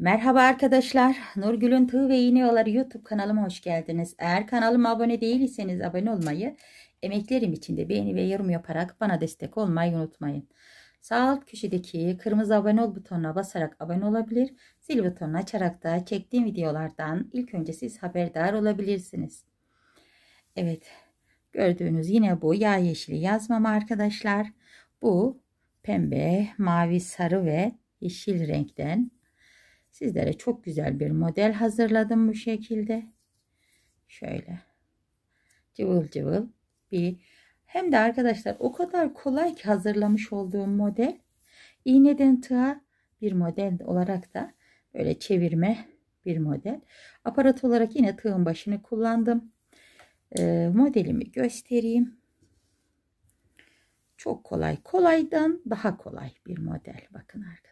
Merhaba arkadaşlar. Nurgül'ün Tığ ve İğne Yolları YouTube kanalıma hoş geldiniz. Eğer kanalıma abone değilseniz abone olmayı, emeklerim için de beğeni ve yorum yaparak bana destek olmayı unutmayın. Sağ alt köşedeki kırmızı abone ol butonuna basarak abone olabilir, zil butonunu açarak da çektiğim videolardan ilk önce siz haberdar olabilirsiniz. Evet, gördüğünüz yine bu yağ yeşili yazmama arkadaşlar. Bu pembe, mavi, sarı ve yeşil renkten Sizlere çok güzel bir model hazırladım bu şekilde. Şöyle cıvıl cıvıl bir hem de arkadaşlar o kadar kolay ki hazırlamış olduğum model iğneden tığa bir model olarak da böyle çevirme bir model. Aparat olarak yine tığın başını kullandım. Ee, modelimi göstereyim. Çok kolay. Kolaydan daha kolay bir model. Bakın arkadaşlar.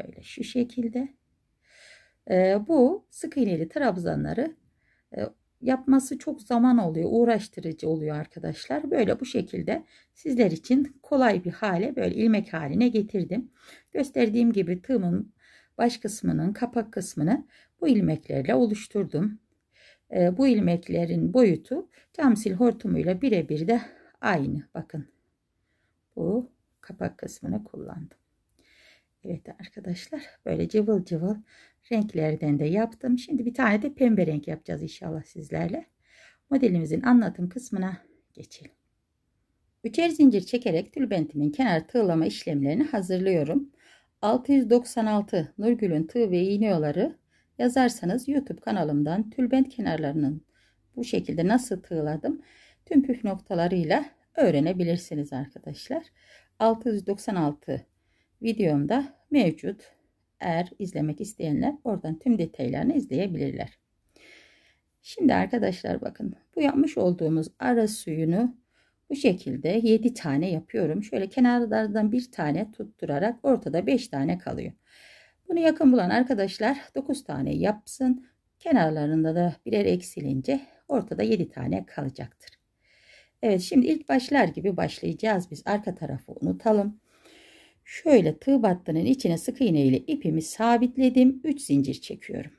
Şöyle şu şekilde. E, bu sık iğneli trabzanları e, yapması çok zaman oluyor. Uğraştırıcı oluyor arkadaşlar. Böyle bu şekilde sizler için kolay bir hale böyle ilmek haline getirdim. Gösterdiğim gibi tığımın baş kısmının kapak kısmını bu ilmeklerle oluşturdum. E, bu ilmeklerin boyutu camsil hortumuyla birebir de aynı. Bakın bu kapak kısmını kullandım. Evet arkadaşlar böyle cıvıl cıvıl renklerden de yaptım. Şimdi bir tane de pembe renk yapacağız inşallah sizlerle. Modelimizin anlatım kısmına geçelim. Üçer zincir çekerek tülbentimin kenar tığlama işlemlerini hazırlıyorum. 696 Nurgül'ün tığ ve iğne yolları yazarsanız YouTube kanalımdan tülbent kenarlarının bu şekilde nasıl tığladım tüm püf noktalarıyla öğrenebilirsiniz arkadaşlar. 696 videomda mevcut. Eğer izlemek isteyenler oradan tüm detaylarını izleyebilirler. Şimdi arkadaşlar bakın bu yapmış olduğumuz ara suyunu bu şekilde 7 tane yapıyorum. Şöyle kenarlardan bir tane tutturarak ortada 5 tane kalıyor. Bunu yakın bulan arkadaşlar 9 tane yapsın. Kenarlarında da birer eksilince ortada 7 tane kalacaktır. Evet şimdi ilk başlar gibi başlayacağız. Biz arka tarafı unutalım. Şöyle tığ battının içine sık iğne ile ipimi sabitledim. 3 zincir çekiyorum.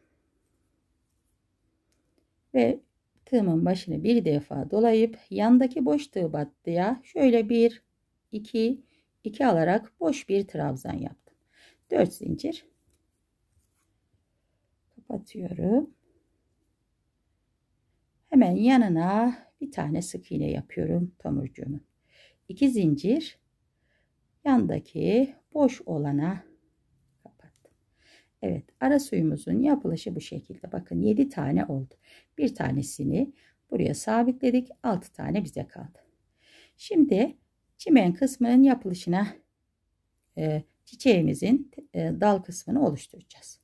Ve tığımın başını bir defa dolayıp yandaki boş tığ battıya şöyle 1 2 2 alarak boş bir trabzan yaptım. 4 zincir kapatıyorum. Hemen yanına bir tane sık iğne yapıyorum tomurcuğumun. 2 zincir yandaki boş olana kapattım. Evet ara suyumuzun yapılışı bu şekilde. Bakın 7 tane oldu. Bir tanesini buraya sabitledik. 6 tane bize kaldı. Şimdi çimen kısmının yapılışına e, çiçeğimizin e, dal kısmını oluşturacağız.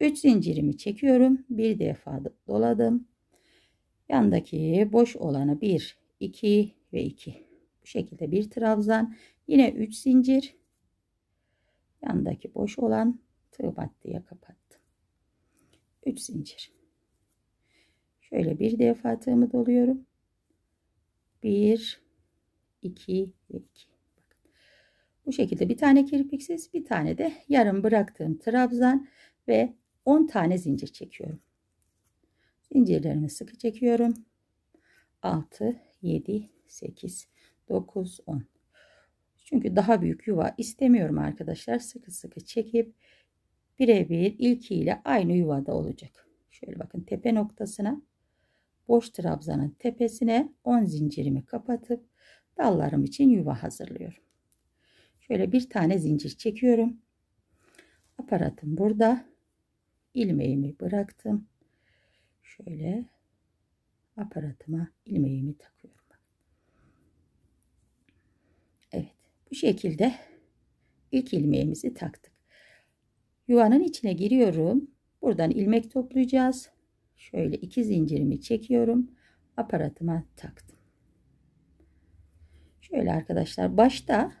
3 zincirimi çekiyorum. Bir defa doladım. Yandaki boş olanı 1, 2 ve 2. Bu şekilde bir trabzan Yine 3 zincir yandaki boş olan tığ battıya kapattım. 3 zincir. Şöyle bir defa tığımı doluyorum. 1 2 2. Bu şekilde bir tane kirpiksiz, bir tane de yarım bıraktığım trabzan ve 10 tane zincir çekiyorum. Zincirlerimi sıkı çekiyorum. 6 7 8 9 10 çünkü daha büyük yuva istemiyorum arkadaşlar. Sıkı sıkı çekip birebir ilkiyle aynı yuvada olacak. Şöyle bakın tepe noktasına boş trabzanın tepesine 10 zincirimi kapatıp dallarım için yuva hazırlıyorum. Şöyle bir tane zincir çekiyorum. Aparatım burada. İlmeğimi bıraktım. Şöyle aparatıma ilmeğimi takıyorum. Bu şekilde ilk ilmeğimizi taktık. Yuvanın içine giriyorum. Buradan ilmek toplayacağız. Şöyle iki zincirimi çekiyorum. Aparatıma taktım. Şöyle arkadaşlar başta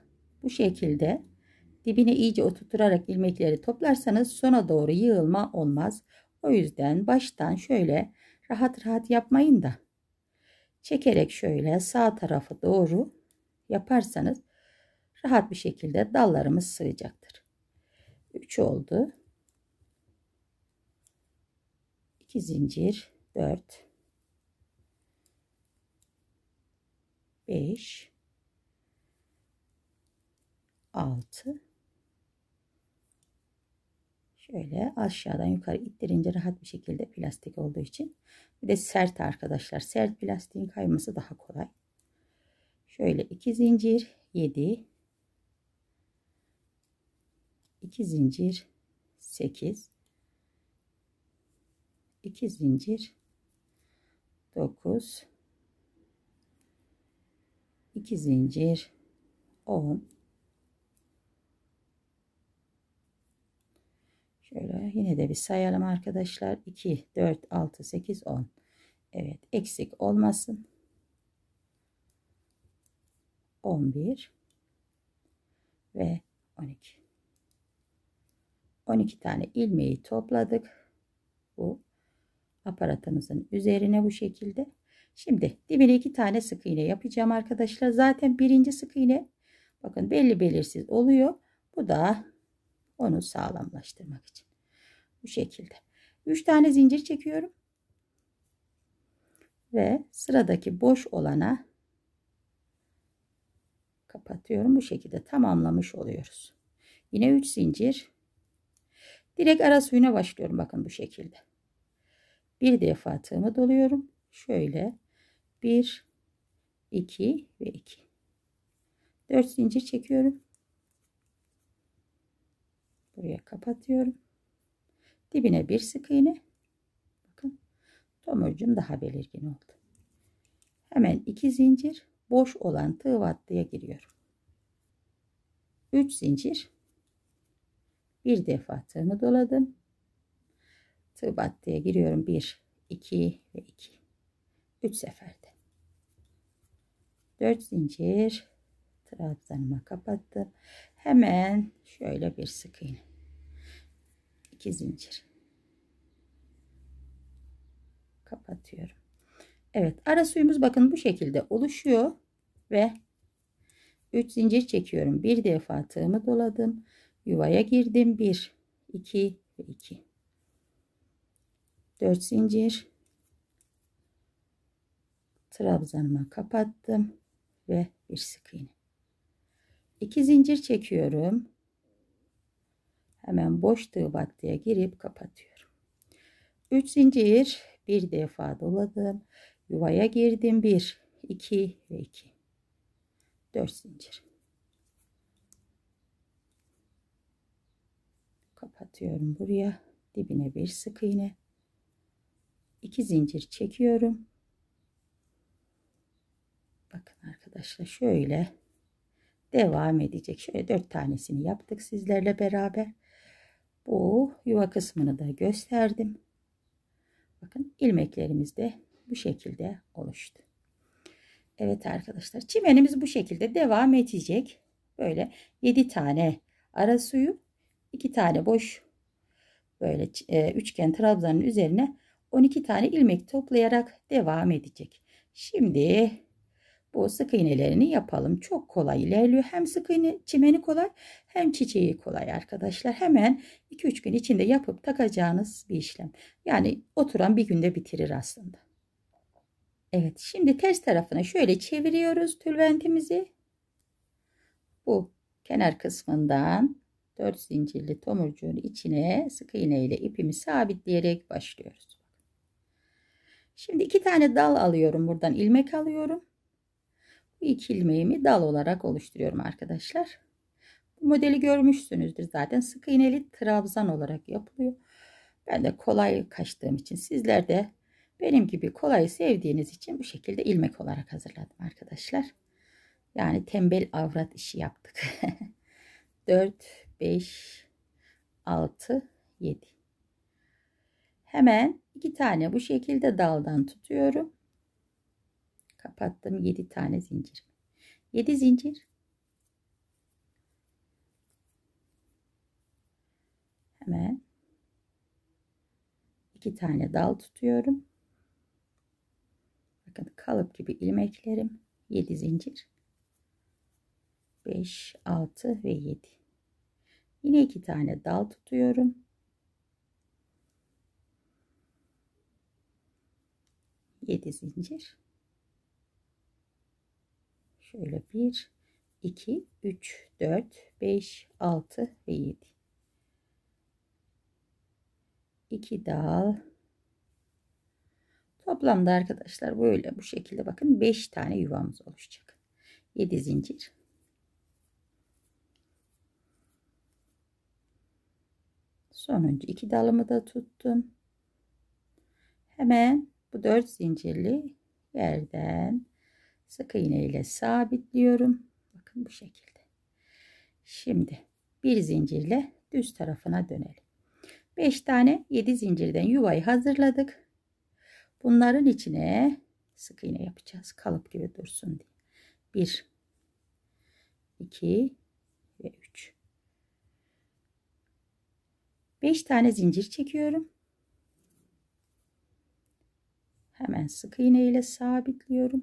bu şekilde dibine iyice oturtarak ilmekleri toplarsanız sona doğru yığılma olmaz. O yüzden baştan şöyle rahat rahat yapmayın da çekerek şöyle sağ tarafa doğru yaparsanız rahat bir şekilde dallarımız sığacaktır. 3 oldu. 2 zincir 4 5 6 Şöyle aşağıdan yukarı ittirince rahat bir şekilde plastik olduğu için. Bir de sert arkadaşlar. Sert plastiğin kayması daha kolay. Şöyle 2 zincir 7 2 zincir 8 2 zincir 9 2 zincir 10 Şöyle yine de bir sayalım arkadaşlar. 2, 4, 6, 8, 10. Evet eksik olmasın. 11 ve 12. 12 tane ilmeği topladık. Bu aparatımızın üzerine bu şekilde. Şimdi dibine iki tane sık iğne yapacağım arkadaşlar. Zaten birinci sık iğne bakın belli belirsiz oluyor. Bu da onu sağlamlaştırmak için. Bu şekilde. 3 tane zincir çekiyorum. Ve sıradaki boş olana kapatıyorum. Bu şekilde tamamlamış oluyoruz. Yine 3 zincir Direkt ara suyuna başlıyorum bakın bu şekilde. Bir defa tığımı doluyorum. Şöyle Bir, iki ve iki. Dört zincir çekiyorum. Buraya kapatıyorum. Dibine bir sık iğne. Bakın tomurcum daha belirgin oldu. Hemen iki zincir boş olan tığ vattıya giriyorum. Üç zincir bir defa tığımı doladım. Tığ battıya giriyorum. 1, 2 ve 2. 3 seferde. 4 zincir trabzanıma kapattım. Hemen şöyle bir sık iğne. 2 zincir. Kapatıyorum. Evet ara suyumuz bakın bu şekilde oluşuyor ve 3 zincir çekiyorum. Bir defa tığımı doladım yuvaya girdim 1 2 ve 2 4 zincir trabzanıma kapattım ve bir sık iğne 2 zincir çekiyorum hemen boş tığ battıya girip kapatıyorum 3 zincir bir defa doladım yuvaya girdim 1 2 ve 2 4 zincir kapatıyorum buraya dibine bir sık iğne iki zincir çekiyorum bakın arkadaşlar şöyle devam edecek şöyle dört tanesini yaptık sizlerle beraber bu yuva kısmını da gösterdim bakın ilmeklerimiz de bu şekilde oluştu Evet arkadaşlar çimenimiz bu şekilde devam edecek böyle 7 tane ara suyu 2 tane boş böyle e, üçgen trabzanın üzerine 12 tane ilmek toplayarak devam edecek. Şimdi bu sık iğnelerini yapalım. Çok kolay ilerliyor. Hem sık iğne çimeni kolay hem çiçeği kolay arkadaşlar. Hemen 2-3 gün içinde yapıp takacağınız bir işlem. Yani oturan bir günde bitirir aslında. Evet şimdi ters tarafına şöyle çeviriyoruz tülbentimizi. Bu kenar kısmından 4 zincirli tomurcuğun içine sık iğne ile ipimi sabitleyerek başlıyoruz. Şimdi iki tane dal alıyorum. Buradan ilmek alıyorum. Bu iki ilmeğimi dal olarak oluşturuyorum arkadaşlar. Bu modeli görmüşsünüzdür zaten. Sık iğneli trabzan olarak yapılıyor. Ben de kolay kaçtığım için sizler de benim gibi kolay sevdiğiniz için bu şekilde ilmek olarak hazırladım arkadaşlar. Yani tembel avrat işi yaptık. 4 5, 6, 7. Hemen iki tane bu şekilde daldan tutuyorum. Kapattım 7 tane zincir. 7 zincir. Hemen iki tane dal tutuyorum. Bakın kalıp gibi ilmeklerim 7 zincir. 5, 6 ve 7. Yine iki tane dal tutuyorum. Yedi zincir. Şöyle bir, iki, üç, dört, beş, altı ve yedi. İki dal. Toplamda arkadaşlar böyle bu şekilde bakın beş tane yuvamız oluşacak. Yedi zincir. önce iki dalımı da tuttum hemen bu dört zincirli yerden sık iğne ile sabitliyorum bakın bu şekilde şimdi bir zincirle düz tarafına dönelim 5 tane 7 zincirden yuvayı hazırladık bunların içine sık iğne yapacağız kalıp gibi dursun diye 1 2 5 tane zincir çekiyorum. Hemen sık iğne ile sabitliyorum.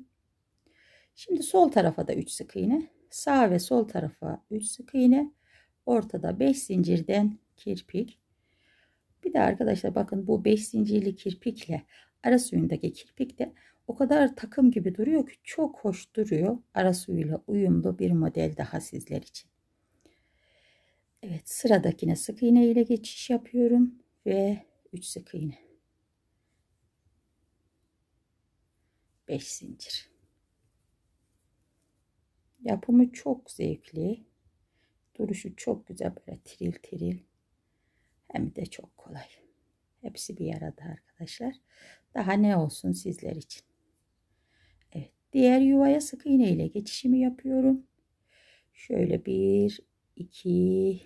Şimdi sol tarafa da 3 sık iğne. Sağ ve sol tarafa 3 sık iğne. Ortada 5 zincirden kirpik. Bir de arkadaşlar bakın bu 5 zincirli kirpikle ara suyundaki kirpik de o kadar takım gibi duruyor ki çok hoş duruyor. Ara suyuyla uyumlu bir model daha sizler için. Evet sıradakine sık iğne ile geçiş yapıyorum ve 3 sık iğne. 5 zincir. Yapımı çok zevkli. Duruşu çok güzel böyle tiril tiril. Hem de çok kolay. Hepsi bir arada arkadaşlar. Daha ne olsun sizler için. Evet. Diğer yuvaya sık iğne ile geçişimi yapıyorum. Şöyle bir, iki,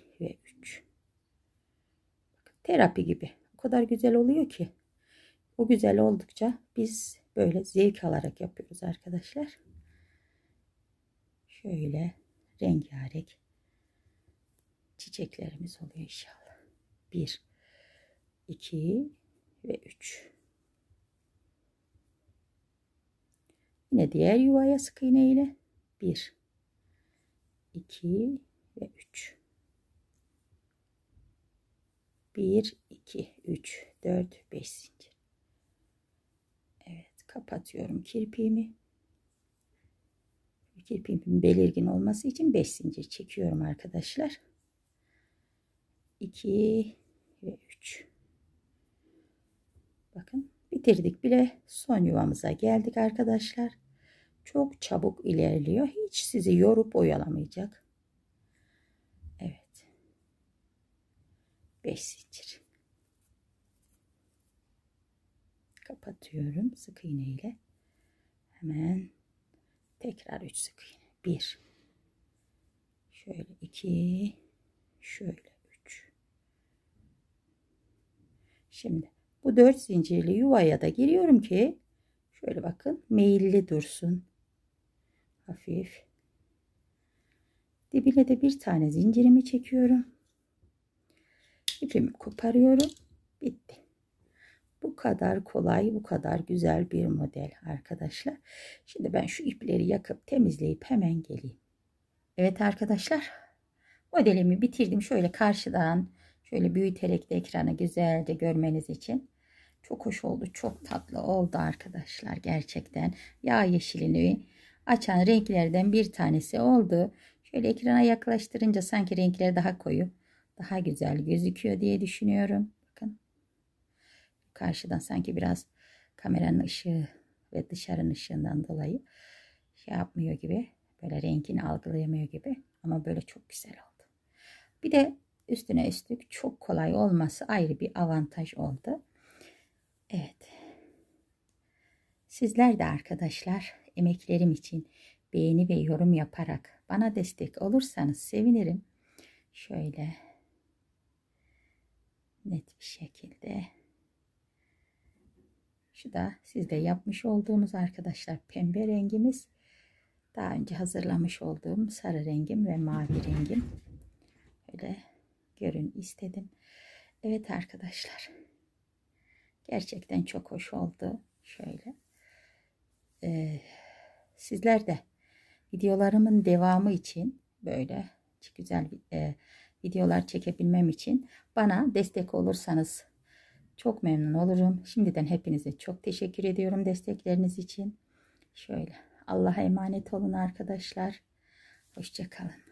terapi gibi. O kadar güzel oluyor ki. O güzel oldukça biz böyle zevk alarak yapıyoruz arkadaşlar. Şöyle rengarenk çiçeklerimiz oluyor inşallah. Bir, iki ve üç. Yine diğer yuvaya sık iğne ile 1, 2 ve üç. 1 2 3 4 5 zincir Evet kapatıyorum kirpiğimi kirpiğimin belirgin olması için 5 zincir çekiyorum arkadaşlar 2 ve 3 bakın bitirdik bile son yuvamıza geldik arkadaşlar çok çabuk ilerliyor hiç sizi yorup oyalamayacak 5 zincir kapatıyorum sık iğne ile hemen tekrar 3 sık iğne 1 şöyle 2 şöyle 3 şimdi bu 4 zincirli yuvaya da giriyorum ki şöyle bakın meyilli dursun hafif dibine de bir tane zincirimi çekiyorum ipimi koparıyorum. Bitti. Bu kadar kolay, bu kadar güzel bir model arkadaşlar. Şimdi ben şu ipleri yakıp temizleyip hemen geleyim. Evet arkadaşlar. Modelimi bitirdim. Şöyle karşıdan şöyle büyüterek de ekranı güzelce görmeniz için. Çok hoş oldu. Çok tatlı oldu arkadaşlar. Gerçekten yağ yeşilini açan renklerden bir tanesi oldu. Şöyle ekrana yaklaştırınca sanki renkleri daha koyu daha güzel gözüküyor diye düşünüyorum. Bakın karşıdan sanki biraz kameranın ışığı ve dışarının ışığından dolayı şey yapmıyor gibi böyle rengini algılayamıyor gibi ama böyle çok güzel oldu. Bir de üstüne üstlük çok kolay olması ayrı bir avantaj oldu. Evet. Sizler de arkadaşlar emeklerim için beğeni ve yorum yaparak bana destek olursanız sevinirim. Şöyle net bir şekilde. Şu da sizde yapmış olduğumuz arkadaşlar pembe rengimiz. Daha önce hazırlamış olduğum sarı rengim ve mavi rengim. Böyle görün istedim. Evet arkadaşlar. Gerçekten çok hoş oldu. Şöyle. Ee, sizler de videolarımın devamı için böyle çok güzel bir e, videolar çekebilmem için bana destek olursanız çok memnun olurum. Şimdiden hepinize çok teşekkür ediyorum destekleriniz için. Şöyle Allah'a emanet olun arkadaşlar. Hoşçakalın.